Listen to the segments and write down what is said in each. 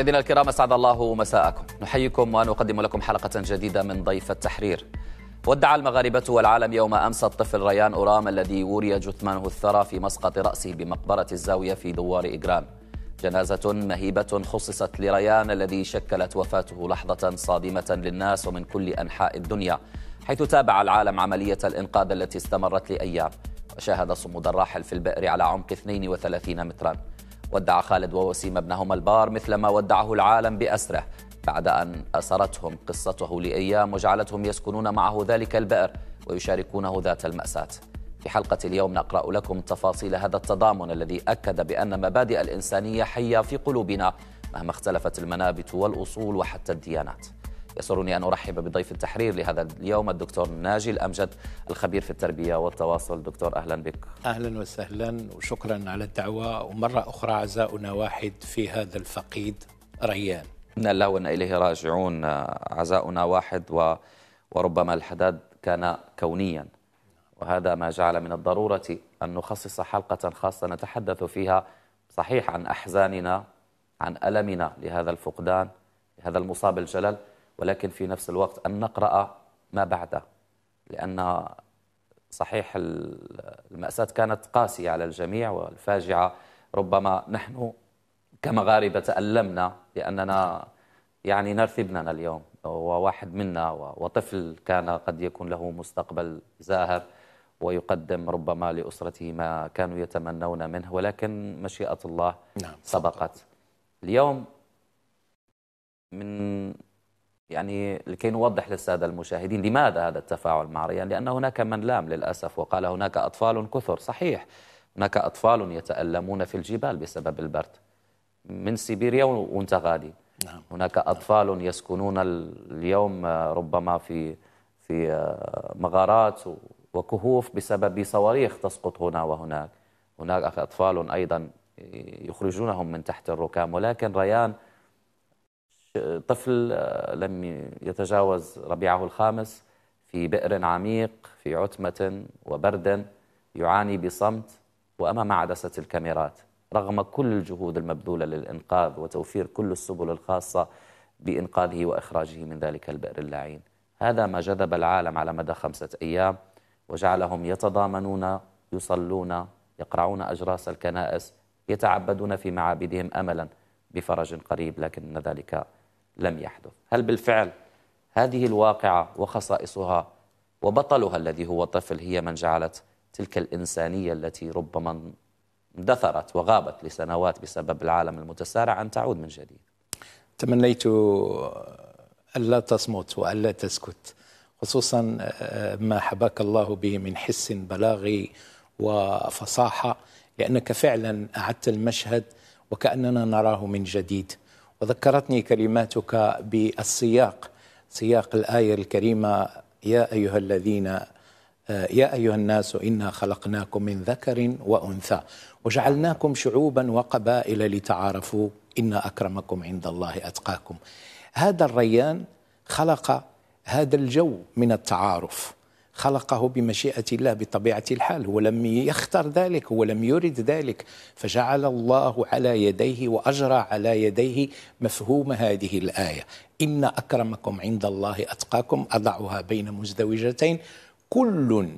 مشاهدينا الكرام اسعد الله مساءكم نحييكم ونقدم لكم حلقه جديده من ضيف التحرير ودع المغاربة والعالم يوم أمس الطفل ريان أورام الذي وري جثمانه الثرى في مسقط رأسه بمقبرة الزاوية في دوار إجران جنازة مهيبة خصصت لريان الذي شكلت وفاته لحظة صادمة للناس ومن كل أنحاء الدنيا حيث تابع العالم عملية الإنقاذ التي استمرت لأيام وشاهد صمود الراحل في البئر على عمق 32 متراً ودع خالد ووسيم ابنهما البار مثلما ودعه العالم بأسره بعد أن أسرتهم قصته لأيام وجعلتهم يسكنون معه ذلك البئر ويشاركونه ذات المأساة في حلقة اليوم نقرأ لكم تفاصيل هذا التضامن الذي أكد بأن مبادئ الإنسانية حية في قلوبنا مهما اختلفت المنابت والأصول وحتى الديانات يسرني أن أرحب بضيف التحرير لهذا اليوم الدكتور ناجي الأمجد الخبير في التربية والتواصل دكتور أهلا بك أهلا وسهلا وشكرا على الدعوة ومرة أخرى عزاؤنا واحد في هذا الفقيد ريان إن الله وإنا إليه راجعون عزاؤنا واحد و وربما الحداد كان كونيا وهذا ما جعل من الضرورة أن نخصص حلقة خاصة نتحدث فيها صحيح عن أحزاننا عن ألمنا لهذا الفقدان لهذا المصاب الجلل ولكن في نفس الوقت أن نقرأ ما بعده لأن صحيح المأساة كانت قاسية على الجميع والفاجعة ربما نحن كمغاربة تألمنا لأننا يعني نرثي ابننا اليوم وواحد منا وطفل كان قد يكون له مستقبل زاهر ويقدم ربما لأسرته ما كانوا يتمنون منه ولكن مشيئة الله نعم. سبقت اليوم من يعني لكي نوضح للسادة المشاهدين لماذا هذا التفاعل مع ريان لأن هناك من لام للأسف وقال هناك أطفال كثر صحيح هناك أطفال يتألمون في الجبال بسبب البرد من سيبيريا وانت غادي نعم. هناك أطفال يسكنون اليوم آه، ربما في في آه، مغارات وكهوف بسبب صواريخ تسقط هنا وهناك هناك أطفال أيضا يخرجونهم من تحت الركام ولكن ريان طفل آه، لم يتجاوز ربيعه الخامس في بئر عميق في عتمة وبرد يعاني بصمت وأمام عدسة الكاميرات رغم كل الجهود المبذولة للإنقاذ وتوفير كل السبل الخاصة بإنقاذه وإخراجه من ذلك البئر اللعين هذا ما جذب العالم على مدى خمسة أيام وجعلهم يتضامنون يصلون يقرعون أجراس الكنائس يتعبدون في معابدهم أملا بفرج قريب لكن ذلك لم يحدث هل بالفعل هذه الواقعة وخصائصها وبطلها الذي هو طفل هي من جعلت تلك الإنسانية التي ربما اندثرت وغابت لسنوات بسبب العالم المتسارع أن تعود من جديد تمنيت ألا تصمت وألا تسكت خصوصا آه، ما حباك الله به من حس بلاغي وفصاحة لأنك فعلا أعدت المشهد وكأننا نراه من جديد وذكرتني كلماتك بالسياق سياق الآية الكريمة يا أيها الذين يا أيها الناس إنا خلقناكم من ذكر وأنثى وجعلناكم شعوبا وقبائل لتعارفوا إن أكرمكم عند الله أتقاكم هذا الريان خلق هذا الجو من التعارف خلقه بمشيئة الله بطبيعة الحال هو لم يختر ذلك هو لم يرد ذلك فجعل الله على يديه وأجرى على يديه مفهوم هذه الآية إن أكرمكم عند الله أتقاكم أضعها بين مزدوجتين كل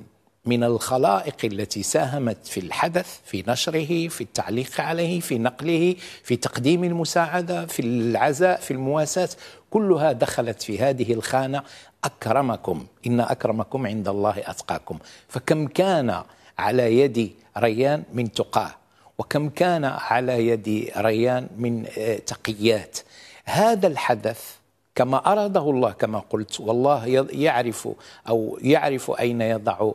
من الخلائق التي ساهمت في الحدث في نشره في التعليق عليه في نقله في تقديم المساعده في العزاء في المواساه كلها دخلت في هذه الخانه اكرمكم ان اكرمكم عند الله اتقاكم فكم كان على يد ريان من تقاه وكم كان على يد ريان من آه، تقيات هذا الحدث كما أراده الله كما قلت والله يعرف أو يعرف أين يضع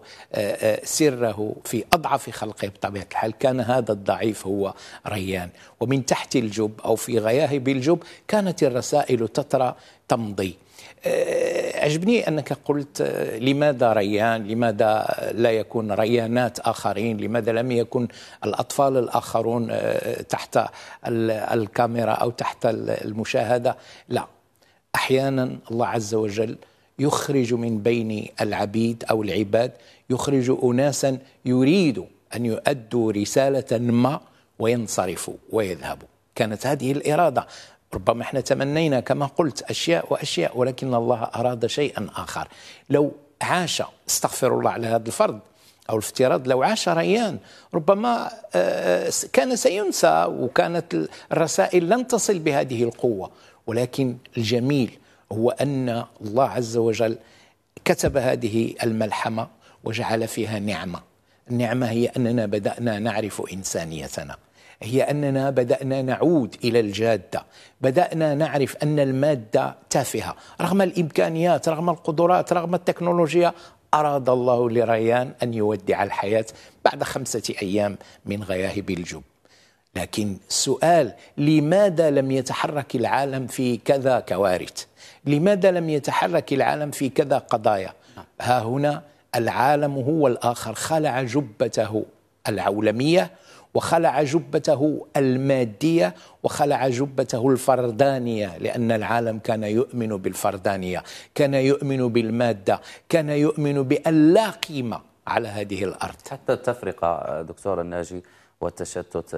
سره في أضعف خلقه بطبيعة الحال كان هذا الضعيف هو ريان ومن تحت الجب أو في غياهب الجب كانت الرسائل تترى تمضي عجبني انك قلت لماذا ريان؟ لماذا لا يكون ريانات اخرين؟ لماذا لم يكن الاطفال الاخرون تحت الكاميرا او تحت المشاهده؟ لا احيانا الله عز وجل يخرج من بين العبيد او العباد يخرج اناسا يريدوا ان يؤدوا رساله ما وينصرفوا ويذهبوا كانت هذه الاراده ربما احنا تمنينا كما قلت اشياء واشياء ولكن الله اراد شيئا اخر لو عاش استغفر الله على هذا الفرض او الافتراض لو عاش ريان ربما آه، آه، كان سينسى وكانت الرسائل لن تصل بهذه القوه ولكن الجميل هو أن الله عز وجل كتب هذه الملحمة وجعل فيها نعمة النعمة هي أننا بدأنا نعرف إنسانيتنا هي أننا بدأنا نعود إلى الجادة بدأنا نعرف أن المادة تافهة رغم الإمكانيات رغم القدرات رغم التكنولوجيا أراد الله لريان أن يودع الحياة بعد خمسة أيام من غياهب الجب لكن السؤال لماذا لم يتحرك العالم في كذا كوارث لماذا لم يتحرك العالم في كذا قضايا ها هنا العالم هو الآخر خلع جبته العولمية وخلع جبته المادية وخلع جبته الفردانية لأن العالم كان يؤمن بالفردانية كان يؤمن بالمادة كان يؤمن بأن لا قيمة على هذه الأرض حتى التفرقة دكتور الناجي والتشتت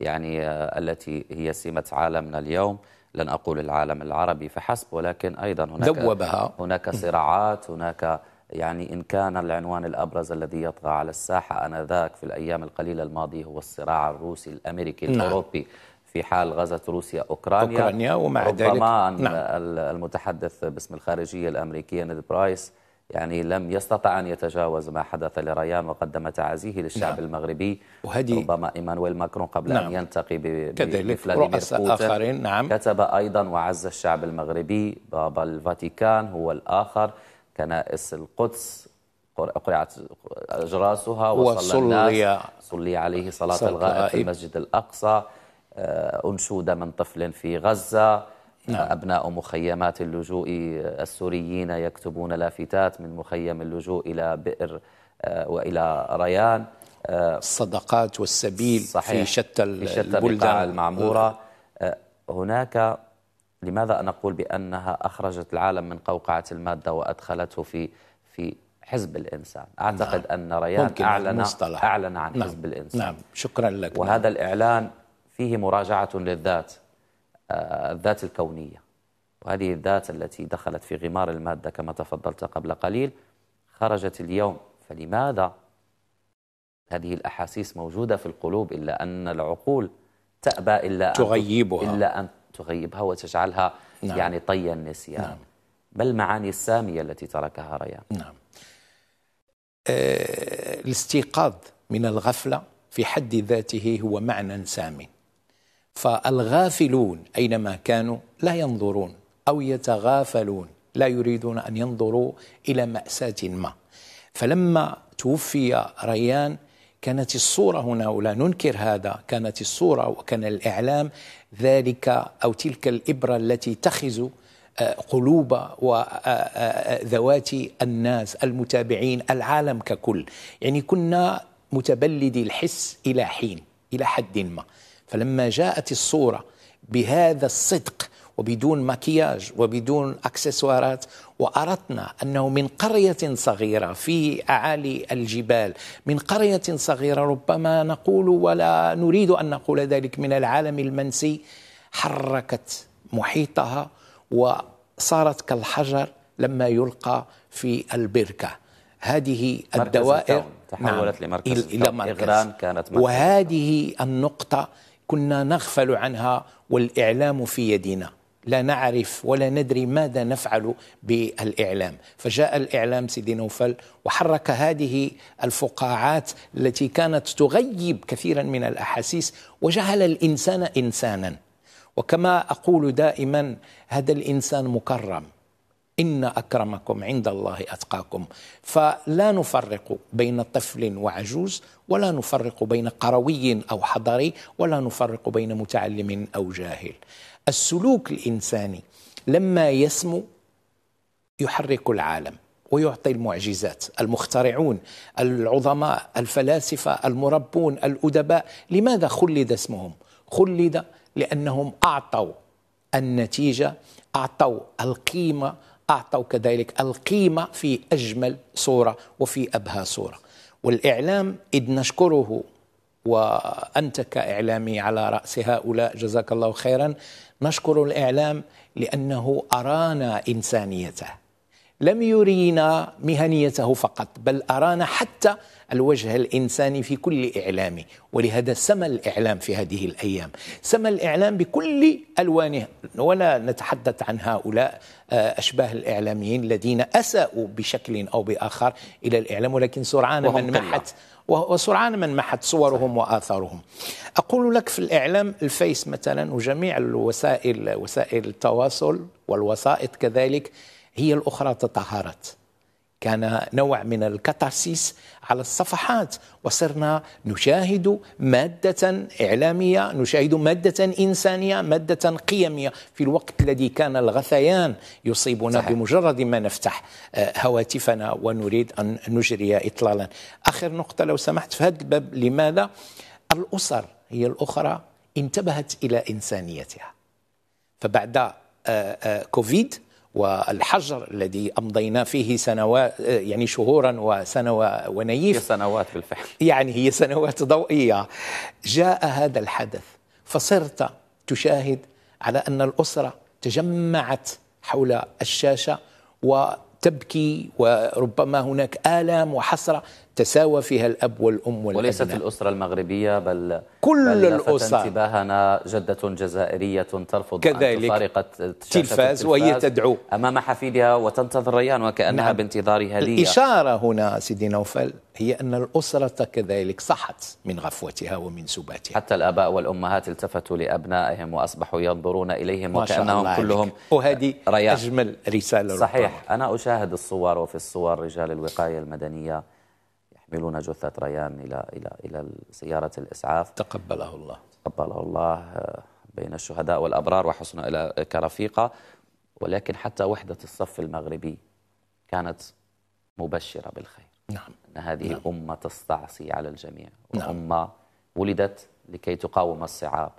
يعني آه، التي هي سمة عالمنا اليوم لن أقول العالم العربي فحسب ولكن أيضا هناك ذوبها هناك صراعات هناك يعني إن كان العنوان الأبرز الذي يطغى على الساحة أنذاك في الأيام القليلة الماضية هو الصراع الروسي الأمريكي نعم. الأوروبي نعم. في حال غزت روسيا أوكرانيا, أوكرانيا ومع ربما ذلك نعم. المتحدث باسم الخارجية الأمريكية نيد برايس يعني لم يستطع أن يتجاوز ما حدث لريان وقدم تعازيه للشعب نعم. المغربي وهدي ربما إيمانويل ماكرون قبل نعم. أن يلتقي كذلك رؤساء آخرين نعم. كتب أيضا وعز الشعب المغربي بابا الفاتيكان هو الآخر كنائس القدس قرعت أجراسها وصلى الناس صلي عليه صلاة الغائب في المسجد الأقصى آه، أنشودة من طفل في غزة نعم. أبناء مخيمات اللجوء السوريين يكتبون لافتات من مخيم اللجوء إلى بئر آه، وإلى ريان آه، الصدقات والسبيل صحيح في شتى البلدان المعمورة آه، هناك لماذا نقول بأنها أخرجت العالم من قوقعة المادة وأدخلته في في حزب الإنسان نعم. أعتقد نعم. أن ريان أعلن, أعلن عن نعم. حزب الإنسان نعم شكرا لك وهذا نعم. الإعلان فيه مراجعة للذات الذات الكونية وهذه الذات التي دخلت في غمار المادة كما تفضلت قبل قليل خرجت اليوم فلماذا هذه الأحاسيس موجودة في القلوب إلا أن العقول تأبى إلا أن تغيبها إلا أن تغيبها وتجعلها نعم. يعني طي النسيان نعم. بل معاني السامية التي تركها ريان نعم آه، الاستيقاظ من الغفلة في حد ذاته هو معنى سامٍ فالغافلون اينما كانوا لا ينظرون او يتغافلون لا يريدون ان ينظروا الى ماساه ما فلما توفي ريان كانت الصورة هنا ولا ننكر هذا كانت الصورة وكان الإعلام ذلك أو تلك الإبرة التي تخز آه، قلوب وذوات آه، آه، الناس المتابعين العالم ككل يعني كنا متبلدي الحس إلى حين إلى حد ما فلما جاءت الصورة بهذا الصدق وبدون مكياج وبدون اكسسوارات واردنا انه من قريه صغيره في اعالي الجبال من قريه صغيره ربما نقول ولا نريد ان نقول ذلك من العالم المنسي حركت محيطها وصارت كالحجر لما يلقى في البركه هذه الدوائر تحولت نعم لمركز الى مركز إغران كانت مركز وهذه النقطه كنا نغفل عنها والاعلام في يدنا لا نعرف ولا ندري ماذا نفعل بالاعلام، فجاء الاعلام سيدي نوفل وحرك هذه الفقاعات التي كانت تغيب كثيرا من الاحاسيس وجعل الانسان انسانا، وكما اقول دائما هذا الانسان مكرم إن أكرمكم عند الله أتقاكم فلا نفرق بين طفل وعجوز ولا نفرق بين قروي أو حضري ولا نفرق بين متعلم أو جاهل السلوك الإنساني لما يسمو يحرك العالم ويعطي المعجزات المخترعون العظماء الفلاسفة المربون الأدباء لماذا خلد اسمهم؟ خلد لأنهم أعطوا النتيجة أعطوا القيمة أعطوا كذلك القيمة في أجمل صورة وفي أبهى صورة والإعلام إذ نشكره وأنت كإعلامي على رأس هؤلاء جزاك الله خيرا نشكر الإعلام لأنه أرانا إنسانيته لم يرينا مهنيته فقط بل أرانا حتى الوجه الانساني في كل اعلام ولهذا سمى الاعلام في هذه الايام سمى الاعلام بكل الوانه ولا نتحدث عن هؤلاء آه، اشباه الاعلاميين الذين اساءوا بشكل او باخر الى الاعلام ولكن سرعان من محت وسرعان من محت صورهم واثارهم. اقول لك في الاعلام الفيس مثلا وجميع الوسائل وسائل التواصل والوسائط كذلك هي الاخرى تطهرت. كان نوع من الكاتارسيس على الصفحات وصرنا نشاهد مادة إعلامية نشاهد مادة إنسانية مادة قيمية في الوقت الذي كان الغثيان يصيبنا صحيح. بمجرد ما نفتح آه، هواتفنا ونريد أن نجري إطلالا آخر نقطة لو سمحت في هذا الباب لماذا الأسر هي الأخرى انتبهت إلى إنسانيتها فبعد آه، آه، كوفيد والحجر الذي امضينا فيه سنوات يعني شهورا وسنوات ونيف هي سنوات بالفعل يعني هي سنوات ضوئيه جاء هذا الحدث فصرت تشاهد على ان الاسره تجمعت حول الشاشه وتبكي وربما هناك الام وحسره تساوى فيها الأب والأم والأبناء وليست الأسرة المغربية بل كل بل الأسر انتباهنا جدة جزائرية ترفض كذلك فارقت التلفاز وهي تدعو أمام حفيدها وتنتظر ريان وكأنها نعم بانتظارها لي الإشارة هنا سيدي نوفل هي أن الأسرة كذلك صحت من غفوتها ومن سباتها حتى الآباء والأمهات التفتوا لأبنائهم وأصبحوا ينظرون إليهم وكأنهم كلهم وهذه أجمل رسالة صحيح ربما. أنا أشاهد الصور وفي الصور رجال الوقاية المدنية يحملون جثة ريان إلى إلى إلى سيارة الإسعاف تقبله الله تقبله الله آه، بين الشهداء والأبرار وحسن إلى كرفيقة ولكن حتى وحدة الصف المغربي كانت مبشرة بالخير نعم أن هذه نعم. أمة تستعصي على الجميع وأمة نعم. ولدت لكي تقاوم الصعاب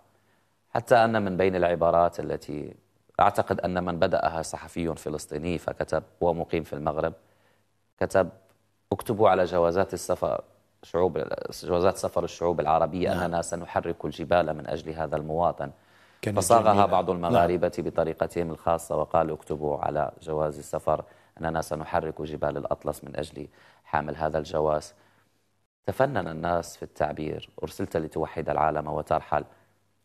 حتى أن من بين العبارات التي أعتقد أن من بدأها صحفي فلسطيني فكتب هو مقيم في المغرب كتب اكتبوا على جوازات السفر شعوب جوازات سفر الشعوب العربية نعم. أننا سنحرك الجبال من أجل هذا المواطن فصاغها جميلة. بعض نعم. المغاربة نعم. بطريقتهم الخاصة وقالوا اكتبوا على جواز السفر أننا سنحرك جبال الأطلس من أجل حامل هذا الجواز تفنن الناس في التعبير أرسلت لتوحد العالم وترحل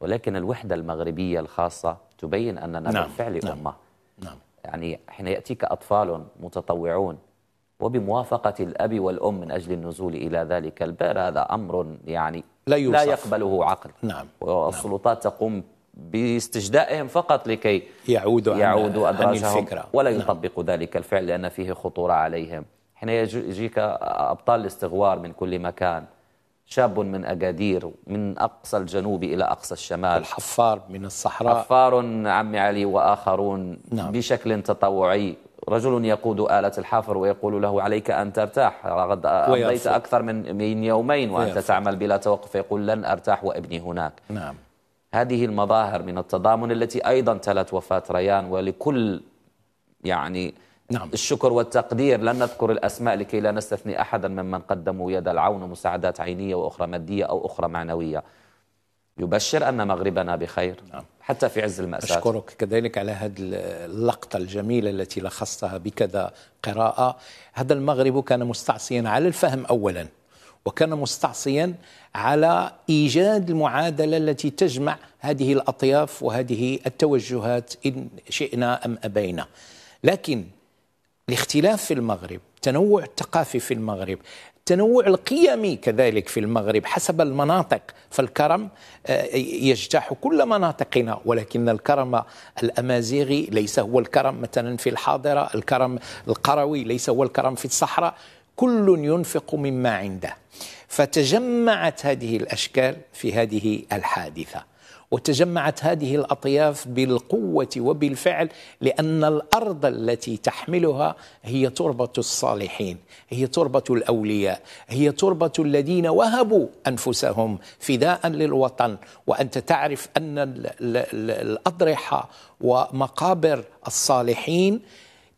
ولكن الوحدة المغربية الخاصة تبين أننا نعم. بالفعل نعم. أمة نعم. يعني حين يأتيك أطفال متطوعون وبموافقة الأب والأم من أجل النزول إلى ذلك البئر هذا أمر يعني لا, لا يقبله عقل نعم والسلطات نعم. تقوم باستجدائهم فقط لكي يعودوا, يعودوا عن أدراجهم عن ولا نعم. يطبقوا نعم. ذلك الفعل لأن فيه خطورة عليهم حين يجيك أبطال الاستغوار من كل مكان شاب من أكادير من أقصى الجنوب إلى أقصى الشمال الحفار من الصحراء حفار عمي علي وآخرون نعم. بشكل تطوعي رجل يقود آلة الحافر ويقول له عليك أن ترتاح لقد أمضيت أكثر من من يومين وأنت ويرفض. تعمل بلا توقف يقول لن أرتاح وابني هناك نعم هذه المظاهر من التضامن التي أيضا تلت وفاة ريان ولكل يعني نعم. الشكر والتقدير لن نذكر الأسماء لكي لا نستثني أحدا ممن قدموا يد العون ومساعدات عينية وأخرى مادية أو أخرى معنوية يبشر أن مغربنا بخير نعم. حتى في عز المأساة أشكرك كذلك على هذه اللقطة الجميلة التي لخصتها بكذا قراءة هذا المغرب كان مستعصيا على الفهم أولا وكان مستعصيا على إيجاد المعادلة التي تجمع هذه الأطياف وهذه التوجهات إن شئنا أم أبينا لكن الاختلاف في المغرب التنوع الثقافي في المغرب التنوع القيمي كذلك في المغرب حسب المناطق فالكرم آه، يجتاح كل مناطقنا ولكن الكرم الامازيغي ليس هو الكرم مثلا في الحاضره الكرم القروي ليس هو الكرم في الصحراء كل ينفق مما عنده فتجمعت هذه الاشكال في هذه الحادثه وتجمعت هذه الاطياف بالقوه وبالفعل لان الارض التي تحملها هي تربه الصالحين هي تربه الاولياء هي تربه الذين وهبوا انفسهم فداء للوطن وانت تعرف ان الاضرحه ومقابر الصالحين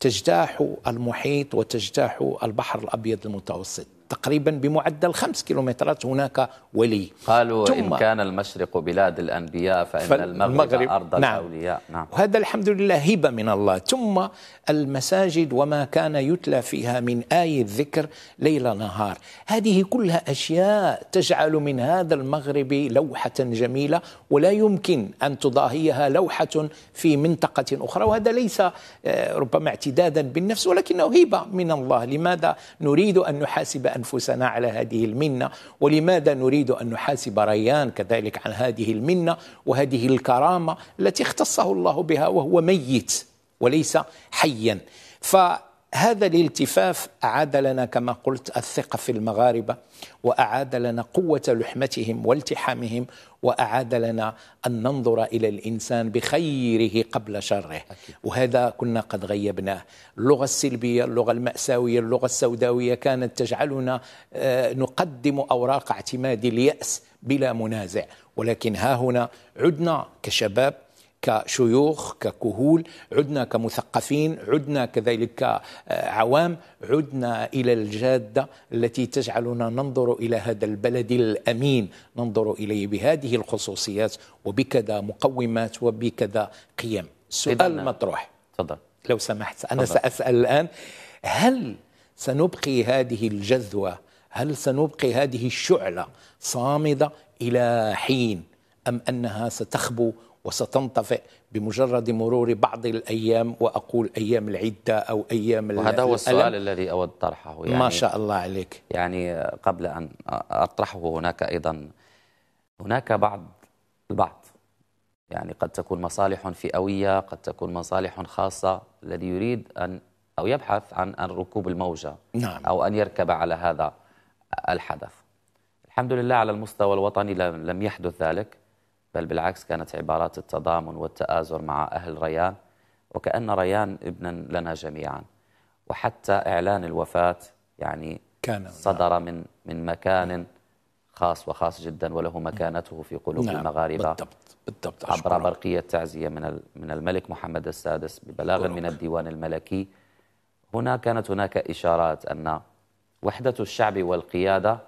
تجتاح المحيط وتجتاح البحر الابيض المتوسط تقريبا بمعدل خمس كيلومترات هناك ولي قالوا إن كان المشرق بلاد الأنبياء فإن المغرب, المغرب أرض نعم الأولياء نعم وهذا الحمد لله هبة من الله ثم المساجد وما كان يتلى فيها من آي الذكر ليل نهار هذه كلها أشياء تجعل من هذا المغرب لوحة جميلة ولا يمكن أن تضاهيها لوحة في منطقة أخرى وهذا ليس آه، ربما اعتدادا بالنفس ولكنه هبة من الله لماذا نريد أن نحاسب أنفسنا على هذه المنة ولماذا نريد أن نحاسب ريان كذلك عن هذه المنة وهذه الكرامة التي اختصه الله بها وهو ميت وليس حيا ف هذا الالتفاف أعاد لنا كما قلت الثقة في المغاربة وأعاد لنا قوة لحمتهم والتحامهم وأعاد لنا أن ننظر إلى الإنسان بخيره قبل شره أكيد. وهذا كنا قد غيبناه اللغة السلبية اللغة المأساوية اللغة السوداوية كانت تجعلنا آه، نقدم أوراق اعتماد اليأس بلا منازع ولكن ها هنا عدنا كشباب كشيوخ ككهول عدنا كمثقفين عدنا كذلك آه، عوام عدنا الى الجاده التي تجعلنا ننظر الى هذا البلد الامين ننظر اليه بهذه الخصوصيات وبكذا مقومات وبكذا قيم سؤال مطروح تفضل لو سمحت انا تفضل. ساسال الان هل سنبقي هذه الجذوه هل سنبقي هذه الشعله صامده الى حين ام انها ستخبو وستنطفئ بمجرد مرور بعض الأيام وأقول أيام العدة أو أيام وهذا هو السؤال الذي أود طرحه يعني ما شاء الله عليك يعني قبل أن أطرحه هناك أيضا هناك بعض البعض يعني قد تكون مصالح فئوية قد تكون مصالح خاصة الذي يريد أن أو يبحث عن ان ركوب الموجة نعم. أو أن يركب على هذا الحدث الحمد لله على المستوى الوطني لم يحدث ذلك بل بالعكس كانت عبارات التضامن والتآزر مع أهل ريان وكأن ريان ابنا لنا جميعا وحتى إعلان الوفاة يعني كان صدر نعم. من من مكان خاص وخاص جدا وله مكانته في قلوب نعم المغاربة بالضبط بالضبط عبر برقية تعزية من من الملك محمد السادس ببلاغ من الديوان الملكي هنا كانت هناك إشارات أن وحدة الشعب والقيادة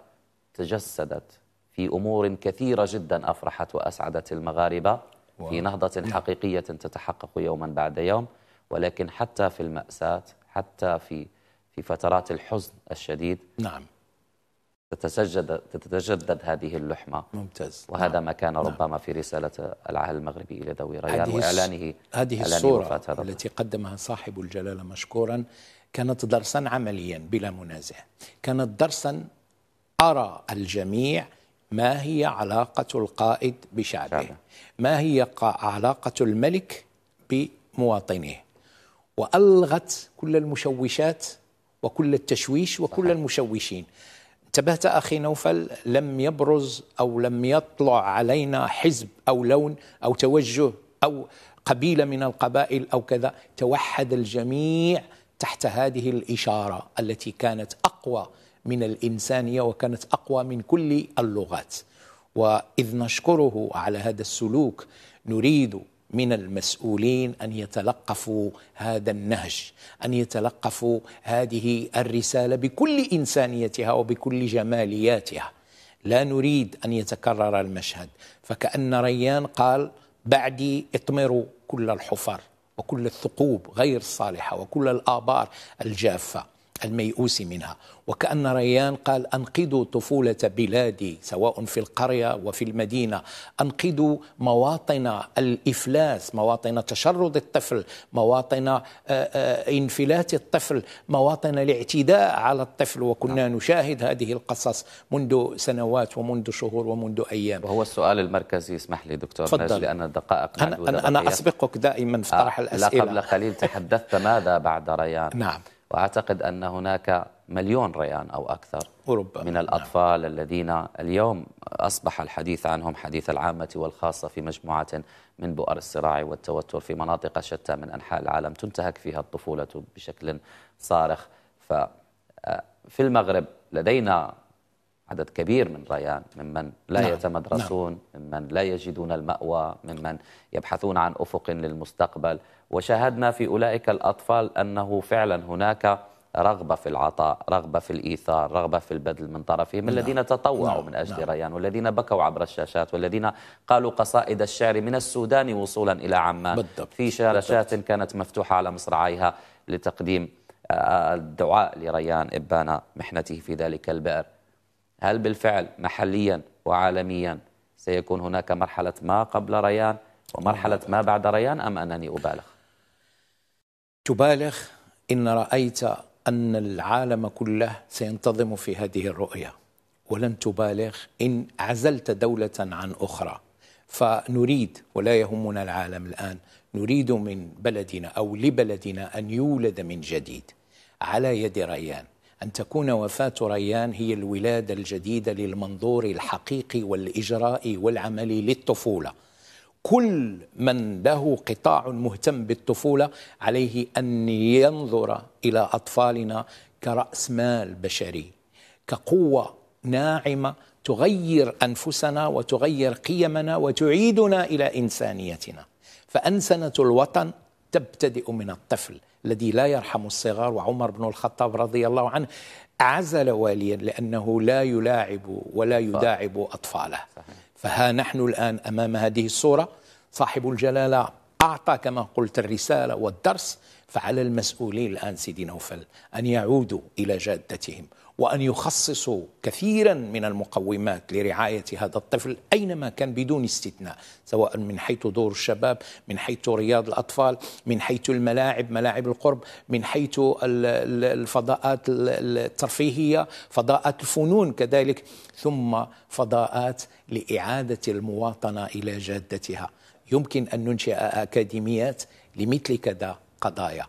تجسدت في أمور كثيرة جدا أفرحت وأسعدت المغاربة في نهضة حقيقية تتحقق يوما بعد يوم ولكن حتى في المأساة حتى في في فترات الحزن الشديد نعم تتجدد تتجدد هذه اللحمه ممتاز نعم. وهذا نعم. ما كان نعم. ربما نعم. في رساله العهد المغربي الى ذوي ريان واعلانه هذه الصوره التي قدمها صاحب الجلاله مشكورا كانت درسا عمليا بلا منازع كانت درسا ارى الجميع ما هي علاقة القائد بشعبه شعبه. ما هي علاقة الملك بمواطنه وألغت كل المشوشات وكل التشويش وكل صحيح. المشوشين انتبهت أخي نوفل لم يبرز أو لم يطلع علينا حزب أو لون أو توجه أو قبيلة من القبائل أو كذا توحد الجميع تحت هذه الإشارة التي كانت أقوى من الإنسانية وكانت أقوى من كل اللغات وإذ نشكره على هذا السلوك نريد من المسؤولين ان يتلقفوا هذا النهج، ان يتلقفوا هذه الرساله بكل انسانيتها وبكل جمالياتها. لا نريد ان يتكرر المشهد، فكأن ريان قال: بعدي اطمروا كل الحفر وكل الثقوب غير الصالحه وكل الابار الجافه. الميؤوس منها وكأن ريان قال أنقذوا طفولة بلادي سواء في القرية وفي المدينة أنقذوا مواطن الإفلاس مواطن تشرد الطفل مواطن آه، آه، انفلات الطفل مواطن الاعتداء على الطفل وكنا نعم. نشاهد هذه القصص منذ سنوات ومنذ شهور ومنذ أيام وهو السؤال المركزي اسمح لي دكتور فضل. لأن الدقائق أنا, أنا أسبقك دائما في طرح آه، الأسئلة قبل قليل تحدثت ماذا بعد ريان نعم وأعتقد أن هناك مليون ريان أو أكثر أوروبا. من الأطفال نعم. الذين اليوم أصبح الحديث عنهم حديث العامة والخاصة في مجموعة من بؤر الصراع والتوتر في مناطق شتى من أنحاء العالم تنتهك فيها الطفولة بشكل صارخ ففي آه، المغرب لدينا عدد كبير من ريان ممن لا نعم. يتمدرسون نعم. ممن لا يجدون المأوى ممن يبحثون عن أفق للمستقبل وشاهدنا في أولئك الأطفال أنه فعلا هناك رغبة في العطاء رغبة في الإيثار رغبة في البذل من طرفهم نعم. الذين تطوعوا نعم. من أجل نعم. ريان والذين بكوا عبر الشاشات والذين قالوا قصائد الشعر من السودان وصولا إلى عمان بالضبط. في شاشات كانت مفتوحة على مصراعيها لتقديم آه، الدعاء لريان إبان محنته في ذلك البئر هل بالفعل محليا وعالميا سيكون هناك مرحلة ما قبل ريان ومرحلة ما بعد ريان أم أنني أبالغ تبالغ إن رأيت أن العالم كله سينتظم في هذه الرؤية ولن تبالغ إن عزلت دولة عن أخرى فنريد ولا يهمنا العالم الآن نريد من بلدنا أو لبلدنا أن يولد من جديد على يد ريان أن تكون وفاة ريان هي الولادة الجديدة للمنظور الحقيقي والإجرائي والعملي للطفولة كل من له قطاع مهتم بالطفولة عليه أن ينظر إلى أطفالنا كرأس مال بشري كقوة ناعمة تغير أنفسنا وتغير قيمنا وتعيدنا إلى إنسانيتنا فأنسنة الوطن تبتدئ من الطفل الذي لا يرحم الصغار وعمر بن الخطاب رضي الله عنه عزل واليا لأنه لا يلاعب ولا يداعب أطفاله فها نحن الآن أمام هذه الصورة صاحب الجلالة أعطى كما قلت الرسالة والدرس فعلى المسؤولين الآن سيدي نوفل أن يعودوا إلى جادتهم وأن يخصصوا كثيرا من المقومات لرعاية هذا الطفل أينما كان بدون استثناء سواء من حيث دور الشباب من حيث رياض الأطفال من حيث الملاعب ملاعب القرب من حيث الفضاءات الترفيهية فضاءات الفنون كذلك ثم فضاءات لإعادة المواطنة إلى جادتها يمكن أن ننشئ أكاديميات لمثل كذا قضايا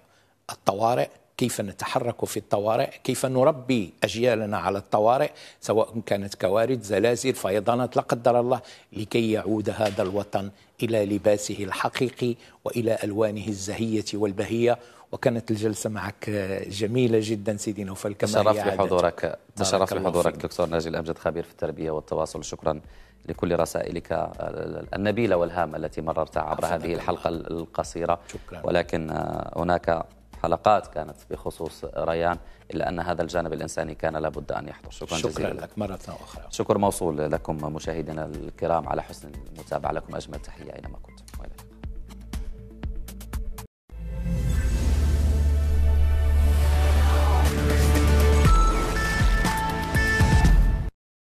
الطوارئ كيف نتحرك في الطوارئ كيف نربي أجيالنا على الطوارئ سواء كانت كوارث زلازل فيضانات لا قدر الله لكي يعود هذا الوطن إلى لباسه الحقيقي وإلى ألوانه الزهية والبهية وكانت الجلسه معك جميله جدا سيدي نوفل كما تشرفت بحضورك تشرف بحضورك دكتور ناجي الامجد خبير في التربيه والتواصل شكرا لكل رسائلك آه، النبيلة والهامة التي مررت عبر هذه الحلقة القصيرة شكرا. ولكن آه، هناك حلقات كانت بخصوص ريان إلا أن هذا الجانب الإنساني كان لابد أن يحضر شكرا, شكرا جزيلا لك مرة أخرى شكر موصول لكم مشاهدينا الكرام على حسن المتابعة لكم أجمل تحية أينما كنتم